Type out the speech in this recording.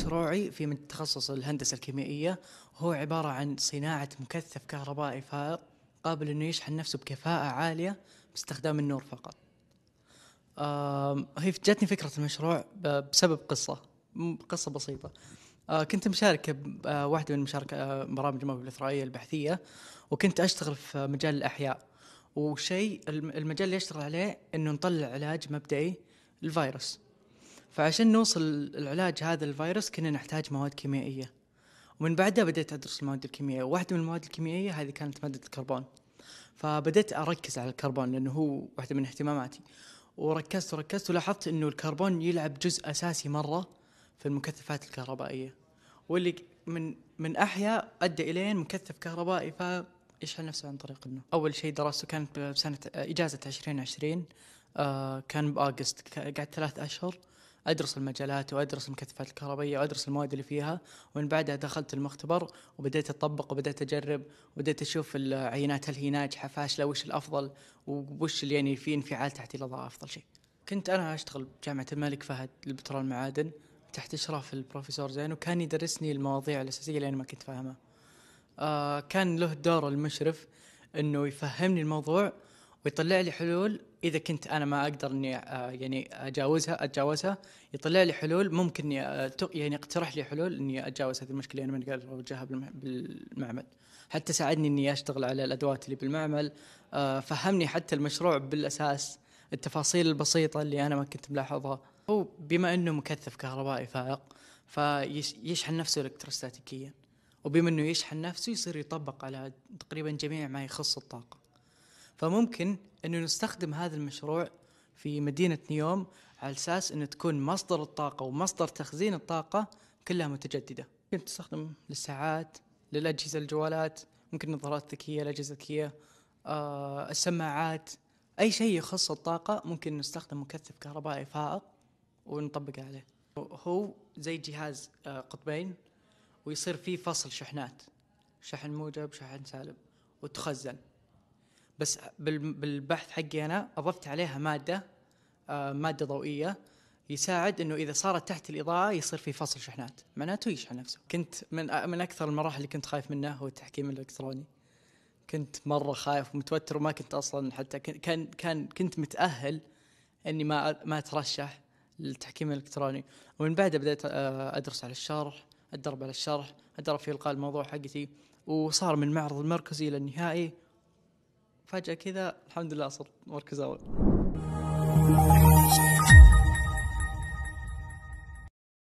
مشروعي في من تخصص الهندسة الكيميائية هو عبارة عن صناعة مكثف كهربائي فائق قابل أنه يشحن نفسه بكفاءة عالية باستخدام النور فقط هي جاتني فكرة المشروع بسبب قصة قصة بسيطة آه، كنت مشاركة بواحدة من مشاركة آه، برامج المملكة الإثرائية البحثية وكنت أشتغل في مجال الأحياء وشيء المجال اللي أشتغل عليه إنه نطلع علاج مبدئي للفيروس فعشان نوصل العلاج هذا الفيروس كنا نحتاج مواد كيميائيه ومن بعدها بديت ادرس المواد الكيميائيه واحده من المواد الكيميائيه هذه كانت ماده الكربون فبديت اركز على الكربون لانه هو واحده من اهتماماتي وركزت وركزت ولاحظت انه الكربون يلعب جزء اساسي مره في المكثفات الكهربائيه واللي من من احيا ادى الين مكثف كهربائي فيشحن نفسه عن طريق أنه اول شيء درسته كانت بسنه اجازه 2020 آه، كان بأغسطس قعدت ثلاث اشهر ادرس المجالات وادرس المكثفات الكهربائيه وادرس المواد اللي فيها ومن بعدها دخلت المختبر وبديت اطبق وبديت اجرب وبديت اشوف العينات هل هي ناجحه فاشله وش الافضل وش اللي يعني في انفعال تحت الاضاءه افضل شيء. كنت انا اشتغل بجامعه الملك فهد للبترول والمعادن تحت اشراف البروفيسور زين وكان يدرسني المواضيع الاساسيه اللي انا ما كنت فاهمها. آه كان له دور المشرف انه يفهمني الموضوع ويطلع لي حلول اذا كنت انا ما اقدر اني آه، يعني اجاوزها اتجاوزها يطلع لي حلول ممكن اني آه، يعني اقترح لي حلول اني اتجاوز هذه المشكله انا يعني ما اقدر اوجهها بالمعمل حتى ساعدني اني اشتغل على الادوات اللي بالمعمل آه، فهمني حتى المشروع بالاساس التفاصيل البسيطه اللي انا ما كنت ملاحظها هو بما انه مكثف كهربائي فائق فيشحن نفسه الكتروستاتيكيا وبما انه يشحن نفسه يصير يطبق على تقريبا جميع ما يخص الطاقه فممكن انه نستخدم هذا المشروع في مدينه نيوم على اساس انه تكون مصدر الطاقه ومصدر تخزين الطاقه كلها متجدده ممكن تستخدم للساعات للاجهزه الجوالات ممكن نظارات ذكيه الاجهزه الذكيه آه، السماعات اي شيء يخص الطاقه ممكن نستخدم مكثف كهربائي فائق ونطبقه عليه هو زي جهاز آه، قطبين ويصير فيه فصل شحنات شحن موجب شحن سالب وتخزن بس بالبحث حقي انا اضفت عليها ماده آه، ماده ضوئيه يساعد انه اذا صارت تحت الاضاءه يصير في فصل شحنات معناته يشحن نفسه كنت من من اكثر المراحل اللي كنت خايف منها هو التحكيم الالكتروني كنت مره خايف ومتوتر وما كنت اصلا حتى كان كان كنت متاهل اني ما ما اترشح للتحكيم الالكتروني ومن بعدها بدأت آه، أدرس على الشرح أتدرب على الشرح أدرب في إلقاء الموضوع حقتي وصار من المعرض المركزي إلى النهائي فجاه كذا الحمد لله صرت مركز اول